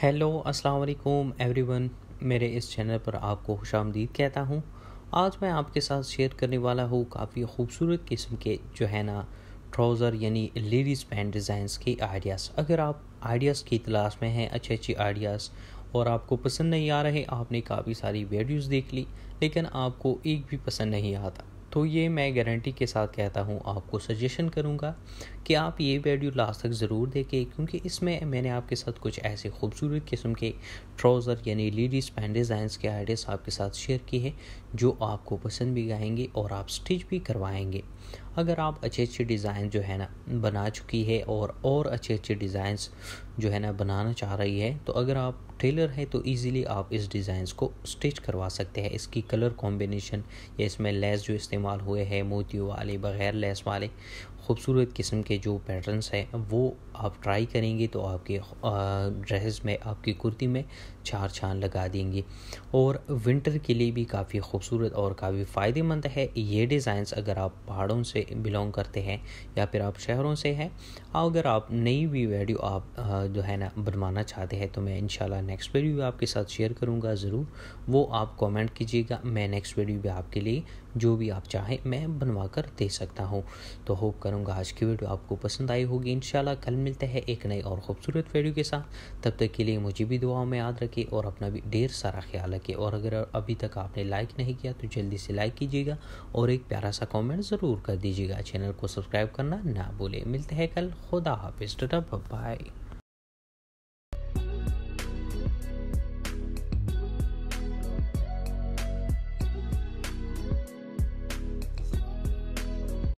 hello अस्सलाम वालेकुम everyone मेरे इस चैनल पर आपको खुश आमदीद कहता हूँ आज मैं आपके साथ शेयर करने वाला हूँ काफ़ी खूबसूरत किस्म के जो है ना ट्राउज़र यानी लेडीज़ पैंट डिज़ाइंस के आइडियाज़ अगर आप आइडियाज़ की तलाश में हैं अच्छे अच्छे आइडियाज़ और आपको पसंद नहीं आ रहे आपने काफ़ी सारी वीडियोज़ देख ली लेकिन आपको एक भी पसंद नहीं आता तो ये मैं गारंटी के साथ कहता हूँ आपको सजेशन करूँगा कि आप ये वीडियो लास्ट तक ज़रूर देखें क्योंकि इसमें मैंने आपके साथ कुछ ऐसे खूबसूरत किस्म के ट्राउज़र यानी लेडीज़ पैंट डिज़ाइंस के आइडियाज़ आपके साथ शेयर किए हैं जो आपको पसंद भी आएंगे और आप स्टिच भी करवाएंगे अगर आप अच्छे अच्छे डिज़ाइन जो है ना बना चुकी है और और अच्छे अच्छे डिज़ाइंस जो है ना बनाना चाह रही है तो अगर आप ट्रेलर है तो ईज़िली आप इस डिज़ाइंस को स्टिच करवा सकते हैं इसकी कलर कॉम्बिनेशन या इसमें लेस जो इस्तेमाल हुए हैं मोतियों वाले बग़ैर लेस वाले खूबसूरत किस्म के जो पैटर्न्स हैं वो आप ट्राई करेंगे तो आपके ड्रेस में आपकी कुर्ती में चार चांद लगा देंगे और विंटर के लिए भी काफ़ी खूबसूरत और काफ़ी फ़ायदेमंद है ये डिज़ाइंस अगर आप पहाड़ों से बिलोंग करते हैं या फिर आप शहरों से हैं अगर आप नई भी वीडियो आप जो है ना बनवाना चाहते हैं तो मैं इन नेक्स्ट वीडियो भी आपके साथ शेयर करूँगा ज़रूर वो आप कमेंट कीजिएगा मैं नेक्स्ट वीडियो भी आपके लिए जो भी आप चाहें मैं बनवा कर दे सकता हूँ तो होप करूँगा आज की वीडियो आपको पसंद आई होगी इन कल मिलते हैं एक नई और ख़ूबसूरत वीडियो के साथ तब तक के लिए मुझे भी दुआओं में याद रखें और अपना भी ढेर सारा ख्याल रखें और अगर अभी तक आपने लाइक नहीं किया तो जल्दी से लाइक कीजिएगा और एक प्यारा सा कॉमेंट ज़रूर कर दीजिएगा चैनल को सब्सक्राइब करना ना भूलें मिलते हैं कल खुदा हाफिज़ बाय